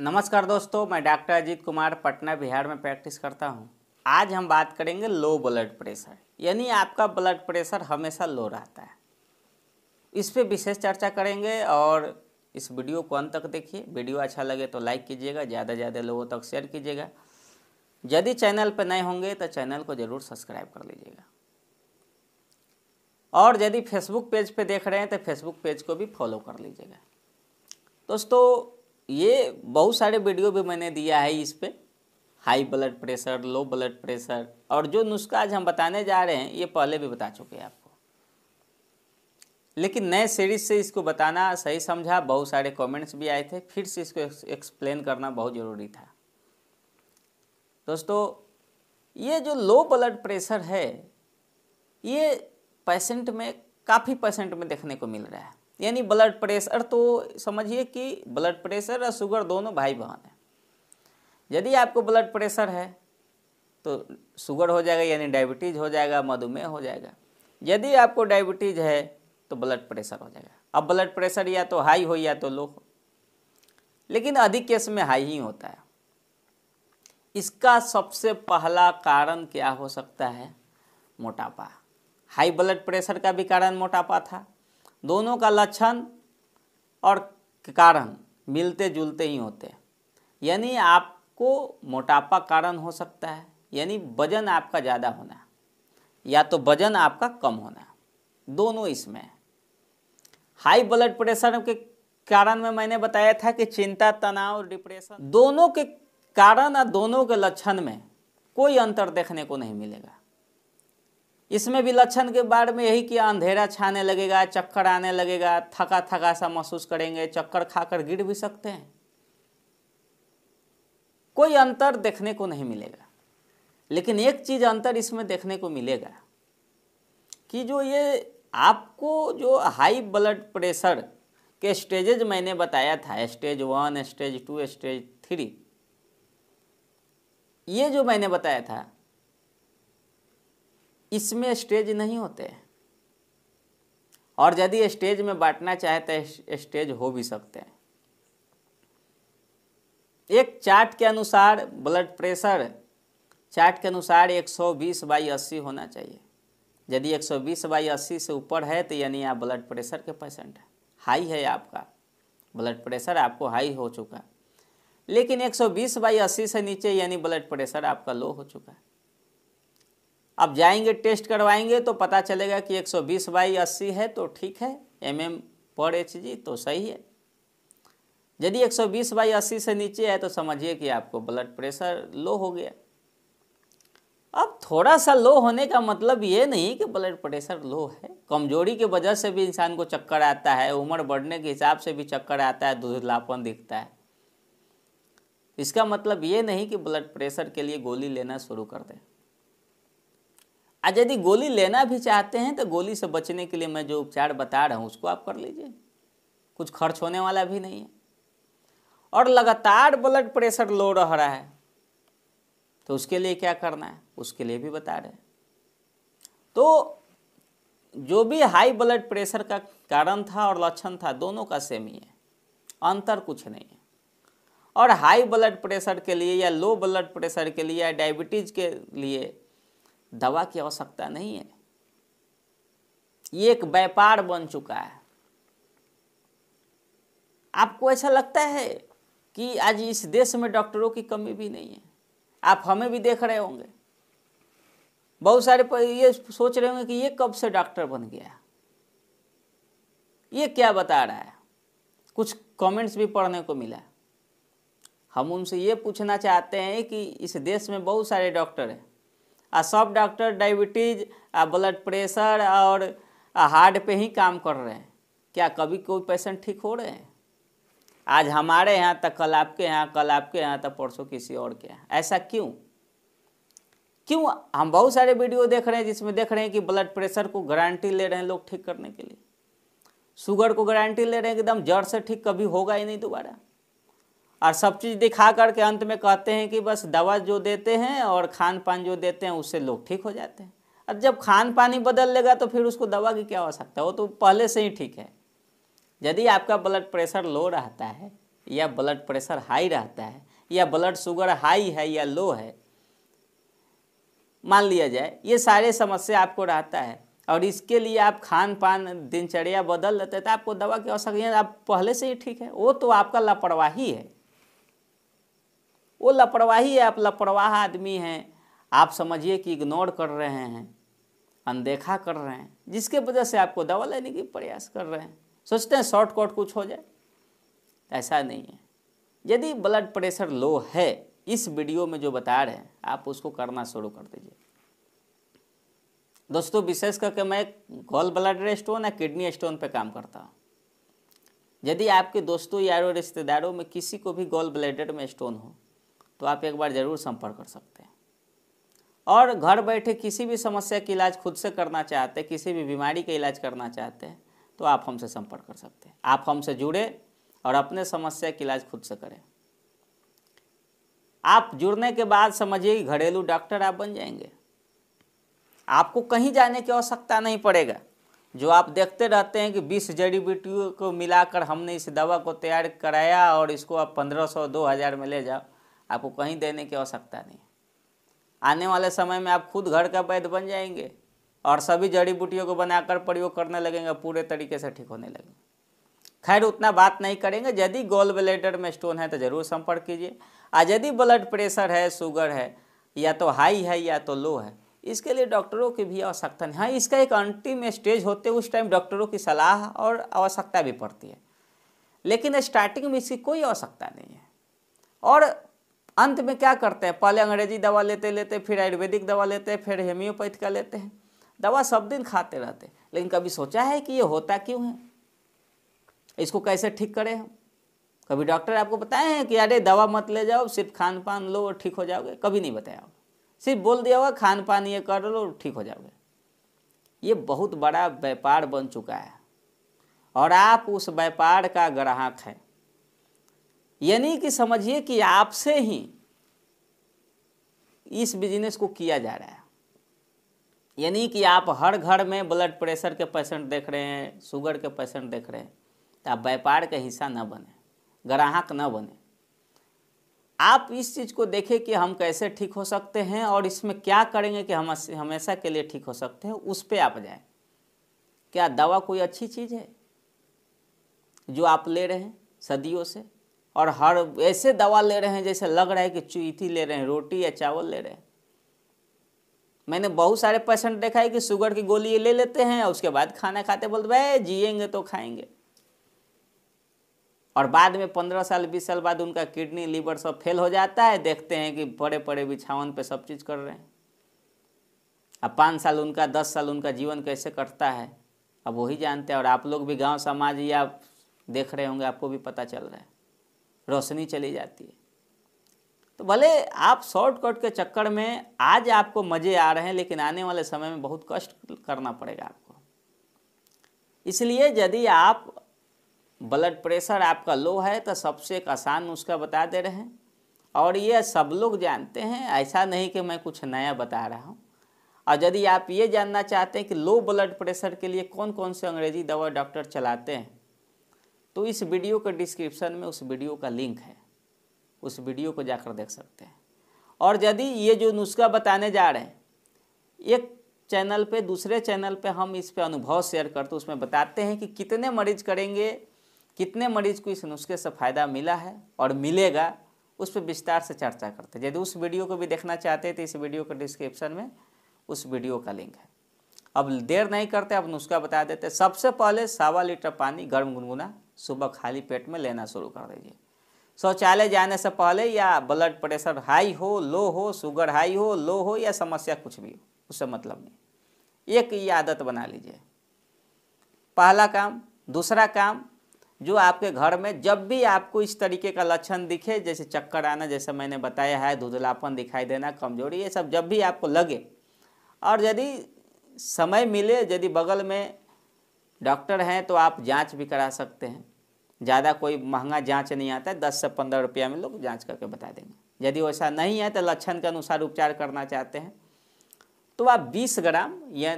नमस्कार दोस्तों मैं डॉक्टर अजीत कुमार पटना बिहार में प्रैक्टिस करता हूँ आज हम बात करेंगे लो ब्लड प्रेशर यानी आपका ब्लड प्रेशर हमेशा लो रहता है इस पर विशेष चर्चा करेंगे और इस वीडियो को अंत तक देखिए वीडियो अच्छा लगे तो लाइक कीजिएगा ज़्यादा से ज़्यादा लोगों तक शेयर कीजिएगा यदि चैनल पर नए होंगे तो चैनल को ज़रूर सब्सक्राइब कर लीजिएगा और यदि फेसबुक पेज पे देख रहे हैं तो फेसबुक पेज को भी फॉलो कर लीजिएगा दोस्तों ये बहुत सारे वीडियो भी मैंने दिया है इस पर high blood pressure low blood pressure और जो नुस्खा आज हम बताने जा रहे हैं ये पहले भी बता चुके हैं आपको लेकिन नए सीरीज से इसको बताना सही समझा बहुत सारे कमेंट्स भी आए थे फिर से इसको एक्सप्लेन करना बहुत ज़रूरी था दोस्तों ये जो लो ब्लड प्रेशर है ये पेशेंट में काफ़ी पेशेंट में देखने को मिल रहा है यानी ब्लड प्रेशर तो समझिए कि ब्लड प्रेशर और शुगर दोनों भाई बहन हैं यदि आपको ब्लड प्रेशर है तो शुगर हो जाएगा यानी डायबिटीज़ हो जाएगा मधुमेह हो जाएगा यदि आपको डायबिटीज़ है तो ब्लड प्रेशर हो जाएगा अब ब्लड प्रेशर या तो हाई हो या तो लो हो लेकिन अधिक केस में हाई ही होता है इसका सबसे पहला कारण क्या हो सकता है मोटापा हाई ब्लड प्रेशर का भी कारण मोटापा था दोनों का लक्षण और कारण मिलते जुलते ही होते हैं यानी आपको मोटापा कारण हो सकता है यानी वजन आपका ज़्यादा होना या तो वजन आपका कम होना दोनों इसमें हाई ब्लड प्रेशर के कारण में मैंने बताया था कि चिंता तनाव और डिप्रेशन दोनों के कारण और दोनों के लक्षण में कोई अंतर देखने को नहीं मिलेगा इसमें भी लक्षण के बारे में यही कि अंधेरा छाने लगेगा चक्कर आने लगेगा थका थका सा महसूस करेंगे चक्कर खाकर गिर भी सकते हैं कोई अंतर देखने को नहीं मिलेगा लेकिन एक चीज़ अंतर इसमें देखने को मिलेगा कि जो ये आपको जो हाई ब्लड प्रेशर के स्टेजेज मैंने बताया था stage one stage two stage three ये जो मैंने बताया था इसमें स्टेज नहीं होते और यदि स्टेज में बांटना चाहे तो स्टेज हो भी सकते हैं एक चार्ट के अनुसार ब्लड प्रेशर चार्ट के अनुसार 120 बाई अस्सी होना चाहिए यदि 120 बाई अस्सी से ऊपर है तो यानी आप ब्लड प्रेशर के पेशेंट हैं हाई है आपका ब्लड प्रेशर आपको हाई हो चुका लेकिन 120 बाई अस्सी से नीचे यानी ब्लड प्रेशर आपका लो हो चुका है अब जाएंगे टेस्ट करवाएंगे तो पता चलेगा कि 120 सौ बीस बाई अस्सी है तो ठीक है एम एम पर एच जी तो सही है यदि 120 सौ बीस बाई अस्सी से नीचे है तो समझिए कि आपको ब्लड प्रेशर लो हो गया अब थोड़ा सा लो होने का मतलब ये नहीं कि ब्लड प्रेशर लो है कमजोरी के वजह से भी इंसान को चक्कर आता है उम्र बढ़ने के हिसाब से भी चक्कर आता है दुधलापन दिखता है इसका मतलब ये नहीं कि ब्लड प्रेशर के लिए गोली लेना शुरू कर दें आज यदि गोली लेना भी चाहते हैं तो गोली से बचने के लिए मैं जो उपचार बता रहा हूँ उसको आप कर लीजिए कुछ खर्च होने वाला भी नहीं है और लगातार ब्लड प्रेशर लो रह रहा है तो उसके लिए क्या करना है उसके लिए भी बता रहे हैं तो जो भी हाई ब्लड प्रेशर का कारण था और लक्षण था दोनों का सेम ही है अंतर कुछ नहीं है और हाई ब्लड प्रेशर के लिए या लो ब्लड प्रेशर के लिए या डायबिटीज़ के लिए दवा की आवश्यकता नहीं है ये एक व्यापार बन चुका है आपको ऐसा लगता है कि आज इस देश में डॉक्टरों की कमी भी नहीं है आप हमें भी देख रहे होंगे बहुत सारे ये सोच रहे होंगे कि ये कब से डॉक्टर बन गया ये क्या बता रहा है कुछ कमेंट्स भी पढ़ने को मिला हम उनसे ये पूछना चाहते हैं कि इस देश में बहुत सारे डॉक्टर हैं आ सब डॉक्टर डायबिटीज़ आ ब्लड प्रेशर और हार्ट पे ही काम कर रहे हैं क्या कभी कोई पेशेंट ठीक हो रहे हैं आज हमारे यहाँ तक कल आपके यहाँ कल आपके यहाँ तक परसों किसी और के यहाँ ऐसा क्यों क्यों हम बहुत सारे वीडियो देख रहे हैं जिसमें देख रहे हैं कि ब्लड प्रेशर को गारंटी ले रहे हैं लोग ठीक करने के लिए शुगर को गारंटी ले रहे हैं एकदम जड़ से ठीक कभी होगा ही नहीं दोबारा और सब चीज़ दिखा करके अंत में कहते हैं कि बस दवा जो देते हैं और खान पान जो देते हैं उससे लोग ठीक हो जाते हैं अब जब खान पानी बदल लेगा तो फिर उसको दवा की क्या आवश्यकता वो तो पहले से ही ठीक है यदि आपका ब्लड प्रेशर लो रहता है या ब्लड प्रेशर हाई रहता है या ब्लड शुगर हाई है या लो है मान लिया जाए ये सारे समस्या आपको रहता है और इसके लिए आप खान पान दिनचर्या बदल लेते हैं तो आपको दवा की आवश्यकता आप पहले से ही ठीक है वो तो आपका लापरवाही है वो लापरवाही है आप लापरवाह आदमी हैं आप समझिए कि इग्नोर कर रहे हैं अनदेखा कर रहे हैं जिसके वजह से आपको दवा लेने की प्रयास कर रहे हैं सोचते हैं शॉर्टकट कुछ हो जाए ऐसा नहीं है यदि ब्लड प्रेशर लो है इस वीडियो में जो बता रहे हैं आप उसको करना शुरू कर दीजिए दोस्तों विशेष करके मैं गॉल ब्लड स्टोन या किडनी स्टोन पर काम करता हूँ यदि आपके दोस्तों यारों रिश्तेदारों में किसी को भी गॉल ब्लैडर में स्टोन हो तो आप एक बार ज़रूर संपर्क कर सकते हैं और घर बैठे किसी भी समस्या का इलाज खुद से करना चाहते हैं किसी भी बीमारी का इलाज करना चाहते हैं तो आप हमसे संपर्क कर सकते हैं आप हमसे जुड़े और अपने समस्या का इलाज खुद से करें आप जुड़ने के बाद समझिए घरेलू डॉक्टर आप बन जाएंगे आपको कहीं जाने की आवश्यकता नहीं पड़ेगा जो आप देखते रहते हैं कि बीस जड़ी बूटियों को मिलाकर हमने इस दवा को तैयार कराया और इसको आप पंद्रह सौ दो हज़ार में ले जाओ आपको कहीं देने की आवश्यकता नहीं आने वाले समय में आप खुद घर का वैध बन जाएंगे और सभी जड़ी बूटियों को बनाकर प्रयोग करने लगेंगे पूरे तरीके से ठीक होने लगेंगे खैर उतना बात नहीं करेंगे यदि गोल ब्लेडर में स्टोन है तो ज़रूर संपर्क कीजिए और यदि ब्लड प्रेशर है शुगर है या तो हाई है या तो लो है इसके लिए डॉक्टरों की भी आवश्यकता नहीं हाँ इसका एक अंतिम स्टेज होते उस टाइम डॉक्टरों की सलाह और आवश्यकता भी पड़ती है लेकिन स्टार्टिंग में इसकी कोई आवश्यकता नहीं है और अंत में क्या करते हैं पहले अंग्रेजी दवा लेते लेते फिर आयुर्वेदिक दवा लेते हैं फिर हेम्योपैथ का लेते हैं दवा सब दिन खाते रहते लेकिन कभी सोचा है कि ये होता क्यों है इसको कैसे ठीक करें हम कभी डॉक्टर आपको बताए हैं कि अरे दवा मत ले जाओ सिर्फ खान पान लो और ठीक हो जाओगे कभी नहीं बताया सिर्फ बोल दिया होगा खान पान ये कर लो और ठीक हो जाओगे ये बहुत बड़ा व्यापार बन चुका है और आप उस व्यापार का ग्राहक हैं यानी कि समझिए कि आपसे ही इस बिजनेस को किया जा रहा है यानी कि आप हर घर में ब्लड प्रेशर के पेशेंट देख रहे हैं शुगर के पेशेंट देख रहे हैं तो आप व्यापार का हिस्सा ना बने ग्राहक ना बने आप इस चीज़ को देखें कि हम कैसे ठीक हो सकते हैं और इसमें क्या करेंगे कि हम हमेशा के लिए ठीक हो सकते हैं उस पर आप जाए क्या दवा कोई अच्छी चीज़ है जो आप ले रहे हैं सदियों से और हर ऐसे दवा ले रहे हैं जैसे लग रहा है कि चुईथी ले रहे हैं रोटी या चावल ले रहे हैं मैंने बहुत सारे पेशेंट देखा है कि शुगर की गोली ले लेते हैं और उसके बाद खाना खाते बोलते भाई जियेंगे तो खाएंगे और बाद में पंद्रह साल बीस साल बाद उनका किडनी लीवर सब फेल हो जाता है देखते हैं कि बड़े बड़े बिछावन पे सब चीज़ कर रहे हैं अब पाँच साल उनका दस साल उनका जीवन कैसे कटता है अब वही जानते हैं और आप लोग भी गांव समाज या देख रहे होंगे आपको भी पता चल रहा है रोशनी चली जाती है तो भले आप शॉर्टकट के चक्कर में आज आपको मज़े आ रहे हैं लेकिन आने वाले समय में बहुत कष्ट करना पड़ेगा आपको इसलिए यदि आप ब्लड प्रेशर आपका लो है तो सबसे एक आसान नुस्खा बता दे रहे हैं और ये सब लोग जानते हैं ऐसा नहीं कि मैं कुछ नया बता रहा हूँ और यदि आप ये जानना चाहते हैं कि लो ब्लड प्रेशर के लिए कौन कौन से अंग्रेजी दवा डॉक्टर चलाते हैं तो इस वीडियो के डिस्क्रिप्शन में उस वीडियो का लिंक है उस वीडियो को जाकर देख सकते हैं और यदि ये जो नुस्खा बताने जा रहे हैं एक चैनल पे दूसरे चैनल पे हम इस पे अनुभव शेयर करते उसमें बताते हैं कि कितने मरीज करेंगे कितने मरीज को इस नुस्खे से फ़ायदा मिला है और मिलेगा उस पर विस्तार से चर्चा करते हैं यदि उस वीडियो को भी देखना चाहते हैं तो इस वीडियो के डिस्क्रिप्शन में उस वीडियो का लिंक है अब देर नहीं करते अब नुस्खा बता देते सबसे पहले सावा लीटर पानी गर्म गुनगुना सुबह खाली पेट में लेना शुरू कर दीजिए शौचालय जाने से पहले या ब्लड प्रेशर हाई हो लो हो शुगर हाई हो लो हो या समस्या कुछ भी हो उससे मतलब नहीं एक ये आदत बना लीजिए पहला काम दूसरा काम जो आपके घर में जब भी आपको इस तरीके का लक्षण दिखे जैसे चक्कर आना जैसे मैंने बताया है धुधलापन दिखाई देना कमजोरी ये सब जब भी आपको लगे और यदि समय मिले यदि बगल में डॉक्टर हैं तो आप जांच भी करा सकते हैं ज़्यादा कोई महंगा जांच नहीं आता है दस से पंद्रह रुपया में लोग जांच करके बता देंगे यदि वैसा नहीं है तो लक्षण के अनुसार उपचार करना चाहते हैं तो आप बीस ग्राम या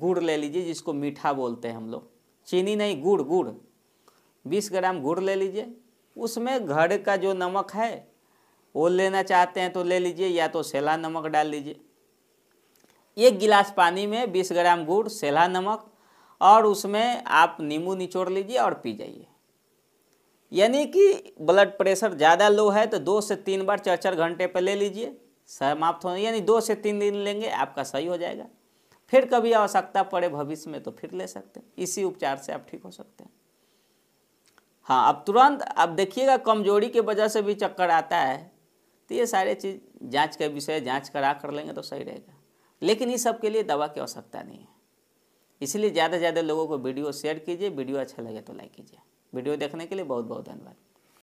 गुड़ ले लीजिए जिसको मीठा बोलते हैं हम लोग चीनी नहीं गुड़ गुड़ बीस ग्राम गुड़ ले लीजिए उसमें घर का जो नमक है वो लेना चाहते हैं तो ले लीजिए या तो सेला नमक डाल लीजिए एक गिलास पानी में बीस ग्राम गुड़ सेला नमक और उसमें आप नींबू निचोड़ लीजिए और पी जाइए यानी कि ब्लड प्रेशर ज़्यादा लो है तो दो से तीन बार चार चार घंटे पर ले लीजिए समाप्त होने यानी दो से तीन दिन लेंगे आपका सही हो जाएगा फिर कभी आवश्यकता पड़े भविष्य में तो फिर ले सकते हैं इसी उपचार से आप ठीक हो सकते हैं हाँ अब तुरंत अब देखिएगा कमजोरी की वजह से भी चक्कर आता है तो ये सारे चीज़ जांच के विषय जांच करा कर लेंगे तो सही रहेगा लेकिन इस सब के लिए दवा की आवश्यकता नहीं है इसलिए ज़्यादा से ज़्यादा लोगों को वीडियो शेयर कीजिए वीडियो अच्छा लगे तो लाइक कीजिए वीडियो देखने के लिए बहुत बहुत धन्यवाद